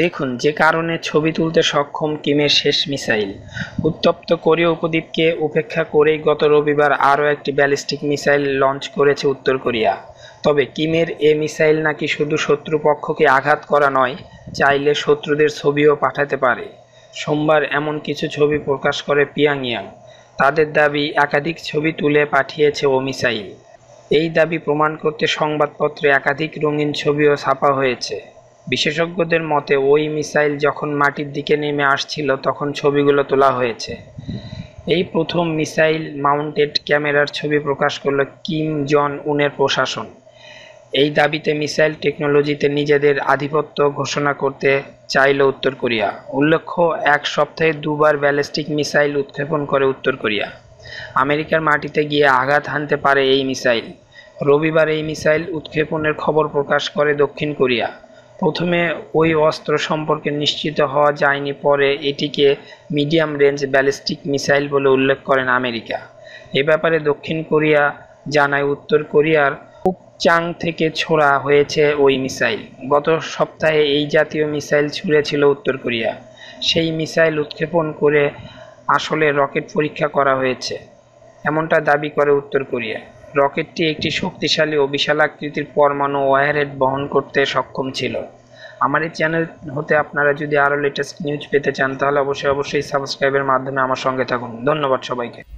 দেখুন যে কারণে ছবি তুলতে সক্ষম কিমের শেষ মিসাইল উত্তপ্ত কোরীয় উপদ্বীপকে উপেক্ষা করেই গত রবিবার আরও একটি ব্যালিস্টিক মিসাইল লঞ্চ করেছে উত্তর কোরিয়া তবে কিমের এ মিসাইল নাকি শুধু শত্রুপক্ষকে আঘাত করা নয় চাইলে শত্রুদের ছবিও পাঠাতে পারে সোমবার এমন কিছু ছবি প্রকাশ করে পিয়াংয়াং তাদের দাবি একাধিক ছবি তুলে পাঠিয়েছে ও মিসাইল এই দাবি প্রমাণ করতে সংবাদপত্রে একাধিক রঙিন ছবিও ছাপা হয়েছে বিশেষজ্ঞদের মতে ওই মিসাইল যখন মাটির দিকে নেমে আসছিল তখন ছবিগুলো তোলা হয়েছে এই প্রথম মিসাইল মাউন্টেড ক্যামেরার ছবি প্রকাশ করল কিম জন উনের প্রশাসন এই দাবিতে মিসাইল টেকনোলজিতে নিজেদের আধিপত্য ঘোষণা করতে চাইল উত্তর কোরিয়া উল্লেখ্য এক সপ্তাহে দুবার ব্যালিস্টিক মিসাইল উৎক্ষেপণ করে উত্তর কোরিয়া আমেরিকার মাটিতে গিয়ে আঘাত হানতে পারে এই মিসাইল রবিবার এই মিসাইল উৎক্ষেপণের খবর প্রকাশ করে দক্ষিণ কোরিয়া প্রথমে ওই অস্ত্র সম্পর্কে নিশ্চিত হওয়া যায়নি পরে এটিকে মিডিয়াম রেঞ্জ ব্যালিস্টিক মিসাইল বলে উল্লেখ করেন আমেরিকা এ ব্যাপারে দক্ষিণ কোরিয়া জানায় উত্তর কোরিয়ার পুকচাং থেকে ছোড়া হয়েছে ওই মিসাইল গত সপ্তাহে এই জাতীয় মিসাইল ছুঁড়েছিল উত্তর কোরিয়া সেই মিসাইল উৎক্ষেপণ করে আসলে রকেট পরীক্ষা করা হয়েছে এমনটা দাবি করে উত্তর কোরিয়া রকেটটি একটি শক্তিশালী ও বিশাল আকৃতির পরমাণু ওয়ারহেড বহন করতে সক্ষম ছিল আমার এই চ্যানেল হতে আপনারা যদি আরও লেটেস্ট নিউজ পেতে চান তাহলে অবশ্যই অবশ্যই সাবস্ক্রাইবের মাধ্যমে আমার সঙ্গে থাকুন ধন্যবাদ সবাইকে